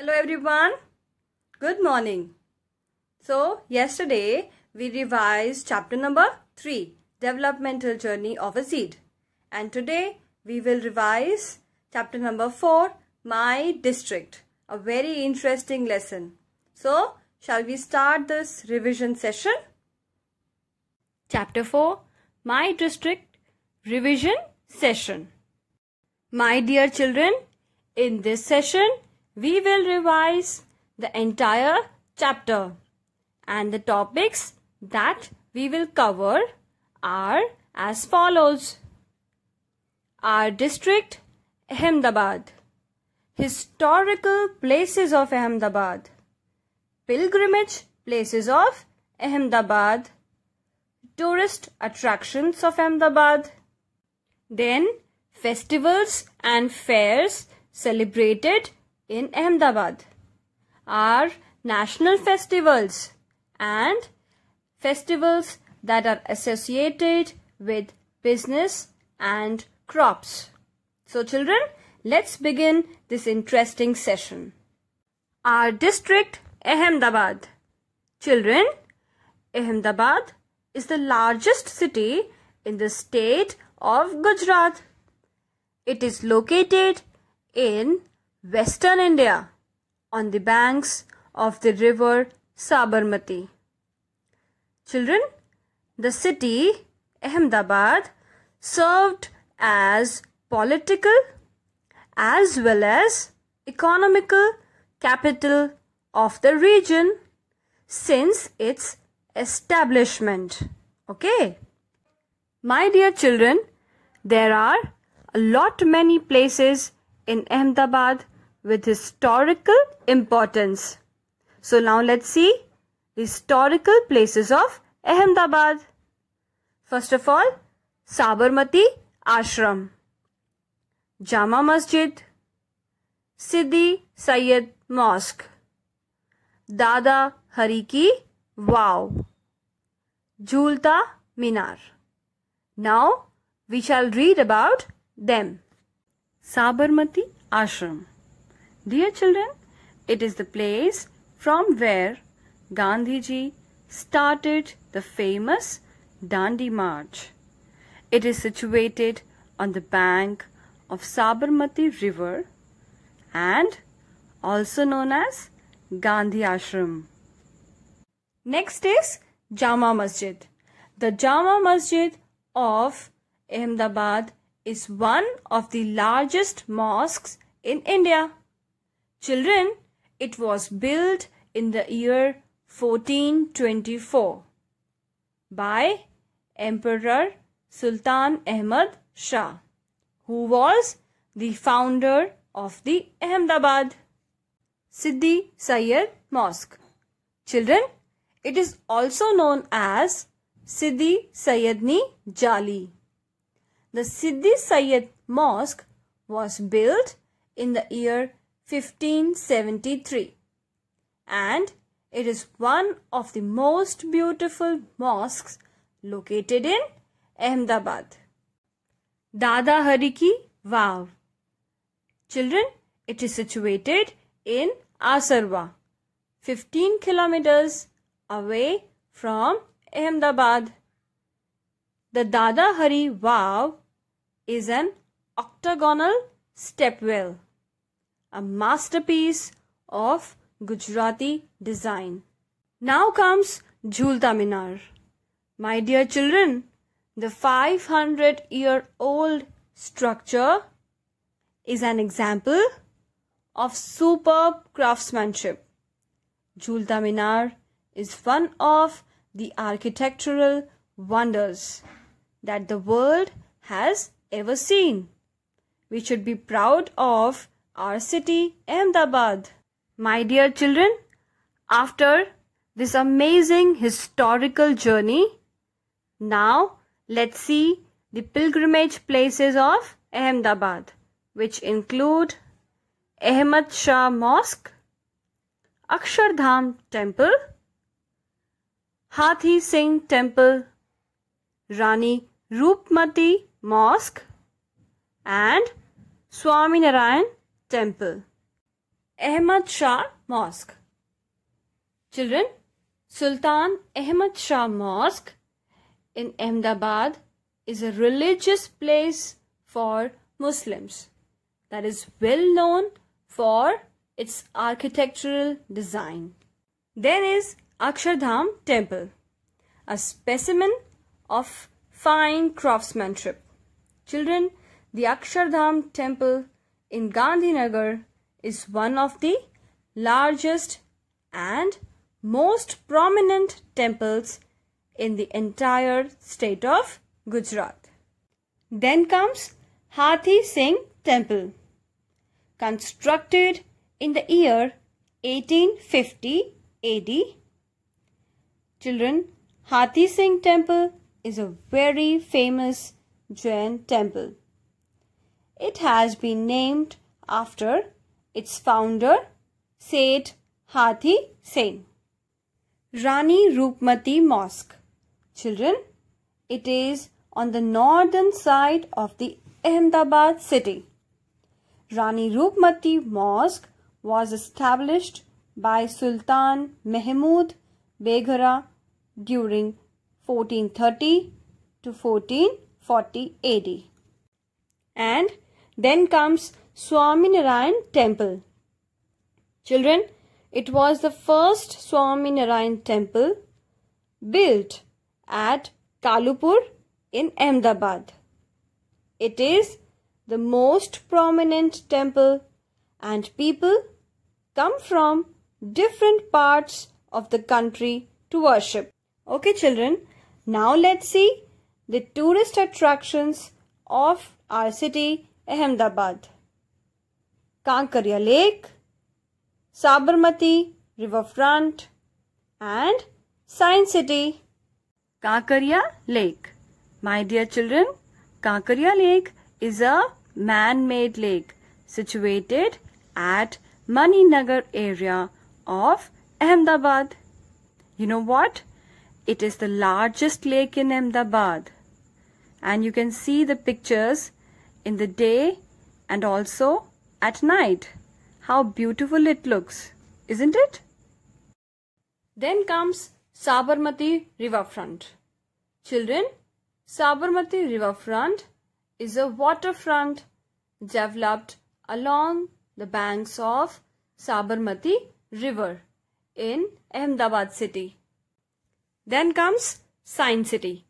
Hello everyone. Good morning. So, yesterday we revised chapter number 3, Developmental Journey of a Seed. And today we will revise chapter number 4, My District. A very interesting lesson. So, shall we start this revision session? Chapter 4, My District Revision Session. My dear children, in this session, we will revise the entire chapter and the topics that we will cover are as follows. Our district Ahmedabad Historical places of Ahmedabad Pilgrimage places of Ahmedabad Tourist attractions of Ahmedabad Then festivals and fairs celebrated in Ahmedabad are national festivals and festivals that are associated with business and crops. So children, let's begin this interesting session. Our district Ahmedabad. Children, Ahmedabad is the largest city in the state of Gujarat. It is located in Western India on the banks of the river Sabarmati. Children, the city Ahmedabad served as political as well as economical capital of the region since its establishment. Okay. My dear children, there are a lot many places in Ahmedabad with historical importance. So now let's see historical places of Ahmedabad. First of all, Sabarmati Ashram, Jama Masjid, Siddhi Sayyid Mosque, Dada Hariki Wow, Julta Minar. Now we shall read about them. Sabarmati Ashram. Dear children, it is the place from where Gandhiji started the famous Dandi March. It is situated on the bank of Sabarmati River and also known as Gandhi Ashram. Next is Jama Masjid. The Jama Masjid of Ahmedabad is one of the largest mosques in India. Children, it was built in the year 1424 by Emperor Sultan Ahmad Shah, who was the founder of the Ahmedabad Siddi Sayyid Mosque. Children, it is also known as Siddi Sayyadni Jali. The Siddi Syed Mosque was built in the year 1573 and it is one of the most beautiful mosques located in Ahmedabad. Dada Hari Ki Vav Children, it is situated in Asarwa, 15 kilometers away from Ahmedabad. The Dada Hari Vav is an octagonal stepwell, a masterpiece of Gujarati design. Now comes Jhulta Minar. My dear children, the 500 year old structure is an example of superb craftsmanship. Jhulta Minar is one of the architectural wonders that the world has ever seen. We should be proud of our city, Ahmedabad. My dear children, after this amazing historical journey, now let's see the pilgrimage places of Ahmedabad, which include Ahmad Shah Mosque, Akshardham Temple, Hathi Singh Temple, Rani Rupmati mosque and Swaminarayan temple. Ahmad Shah Mosque. Children, Sultan Ahmad Shah Mosque in Ahmedabad is a religious place for Muslims that is well known for its architectural design. There is Akshardham Temple, a specimen of fine craftsmanship children, the Akshardham temple in Gandhinagar is one of the largest and most prominent temples in the entire state of Gujarat. Then comes Hathi Singh Temple. Constructed in the year 1850 AD. Children, Hathi Singh Temple is a very famous Jain temple. It has been named after its founder, Seth Hathi Sen. Rani Rupmati Mosque. Children, it is on the northern side of the Ahmedabad city. Rani Rupmati Mosque was established by Sultan Mahmud Beghara during 1430 to 14 40 AD. And then comes Swaminarayan temple. Children, it was the first Swaminarayan temple built at Kalupur in Ahmedabad. It is the most prominent temple and people come from different parts of the country to worship. Okay children, now let's see the tourist attractions of our city Ahmedabad. Kankaria Lake, Sabarmati Riverfront and Science City. Kankaria Lake. My dear children, Kankaria Lake is a man-made lake situated at Mani Nagar area of Ahmedabad. You know what? It is the largest lake in Ahmedabad and you can see the pictures in the day and also at night. How beautiful it looks, isn't it? Then comes Sabarmati Riverfront. Children, Sabarmati Riverfront is a waterfront developed along the banks of Sabarmati River in Ahmedabad city. Then comes Science City.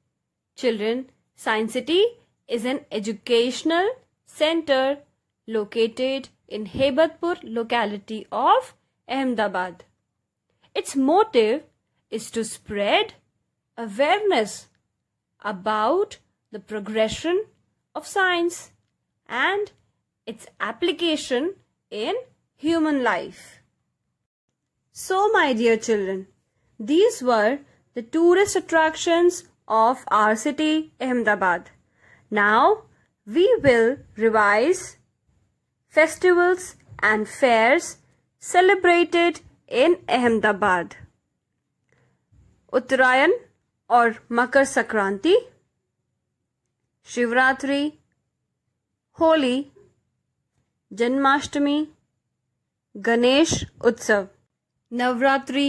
Children, Science City is an educational center located in Hebatpur locality of Ahmedabad. Its motive is to spread awareness about the progression of science and its application in human life. So my dear children, these were the tourist attractions of our city Ahmedabad. Now we will revise festivals and fairs celebrated in Ahmedabad. uttarayan or makar sankranti shivratri holi janmashtami ganesh utsav navratri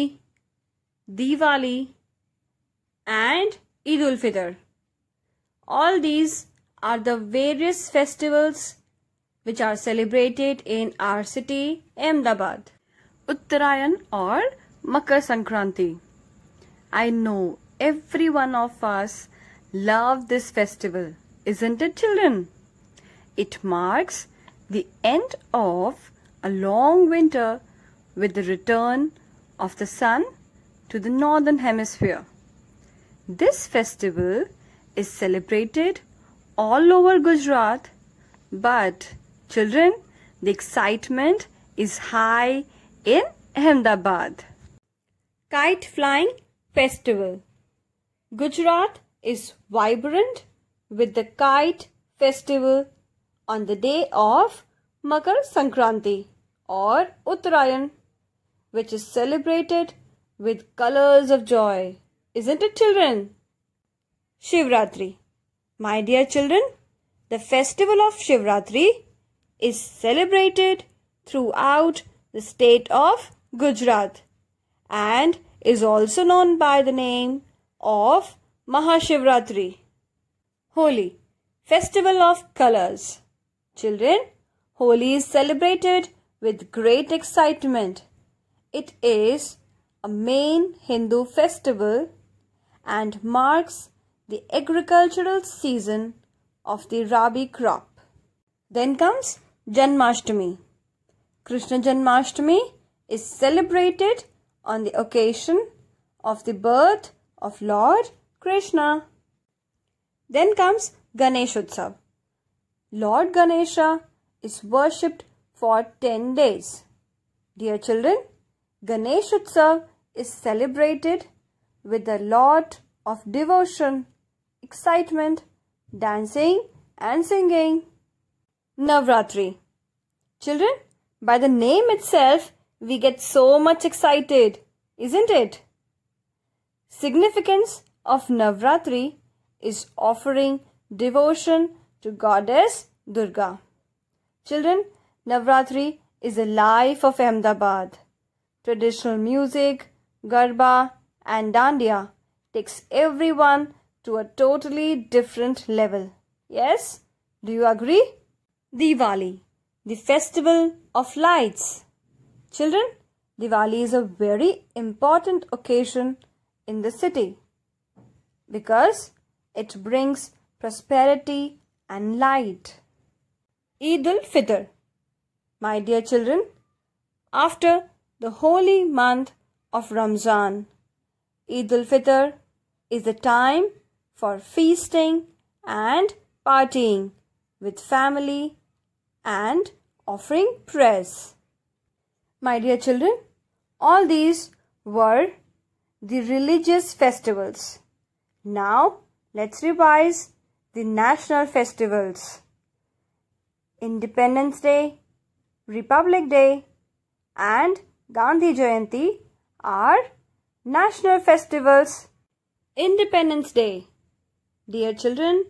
diwali and Eid ul Fitr. All these are the various festivals which are celebrated in our city Ahmedabad. Uttarayan or Makar Sankranti. I know every one of us love this festival, isn't it children? It marks the end of a long winter with the return of the sun to the northern hemisphere. This festival is celebrated all over Gujarat, but children, the excitement is high in Ahmedabad. Kite Flying Festival Gujarat is vibrant with the kite festival on the day of Makar Sankranti or Uttarayan, which is celebrated with colors of joy. Isn't it, children? Shivratri. My dear children, the festival of Shivratri is celebrated throughout the state of Gujarat and is also known by the name of Mahashivratri. Holi, festival of colors. Children, Holi is celebrated with great excitement. It is a main Hindu festival and marks the agricultural season of the Rabi crop. Then comes Janmashtami. Krishna Janmashtami is celebrated on the occasion of the birth of Lord Krishna. Then comes Ganeshotsav. Lord Ganesha is worshipped for 10 days. Dear children, Ganeshotsav is celebrated with a lot of devotion, excitement, dancing and singing. Navratri Children, by the name itself, we get so much excited, isn't it? Significance of Navratri is offering devotion to goddess Durga. Children, Navratri is a life of Ahmedabad. Traditional music, Garba and dandiya takes everyone to a totally different level. Yes? Do you agree? Diwali, the festival of lights. Children, Diwali is a very important occasion in the city because it brings prosperity and light. Eid al-Fitr. My dear children, after the holy month of Ramzan, Eid fitr is the time for feasting and partying with family and offering prayers. My dear children, all these were the religious festivals. Now, let's revise the national festivals. Independence Day, Republic Day and Gandhi Jayanti are National Festivals Independence Day Dear children,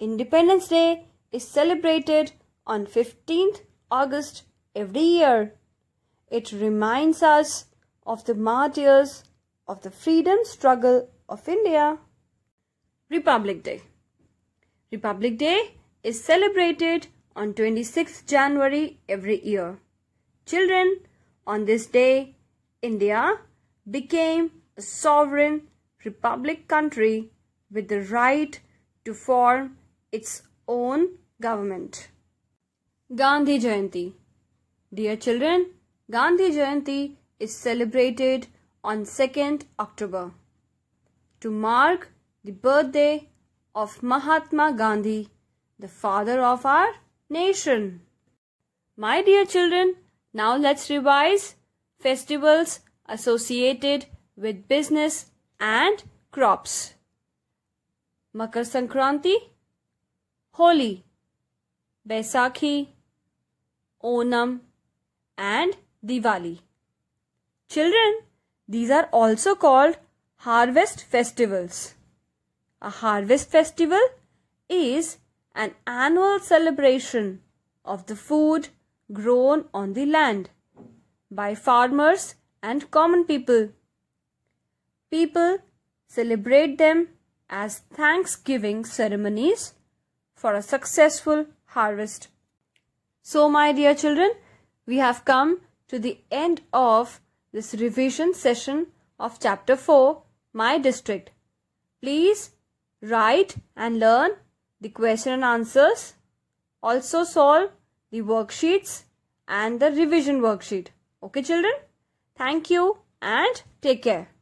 Independence Day is celebrated on 15th August every year. It reminds us of the martyrs of the freedom struggle of India. Republic Day Republic Day is celebrated on 26th January every year. Children, on this day, India became a sovereign republic country with the right to form its own government. Gandhi Jayanti Dear children, Gandhi Jayanti is celebrated on 2nd October to mark the birthday of Mahatma Gandhi, the father of our nation. My dear children, now let's revise festivals associated with business and crops. Makar Sankranti, Holi, Baisakhi, Onam and Diwali. Children, these are also called harvest festivals. A harvest festival is an annual celebration of the food grown on the land by farmers and common people. People celebrate them as thanksgiving ceremonies for a successful harvest. So, my dear children, we have come to the end of this revision session of Chapter 4, My District. Please write and learn the question and answers. Also solve the worksheets and the revision worksheet. Okay, children? Thank you and take care.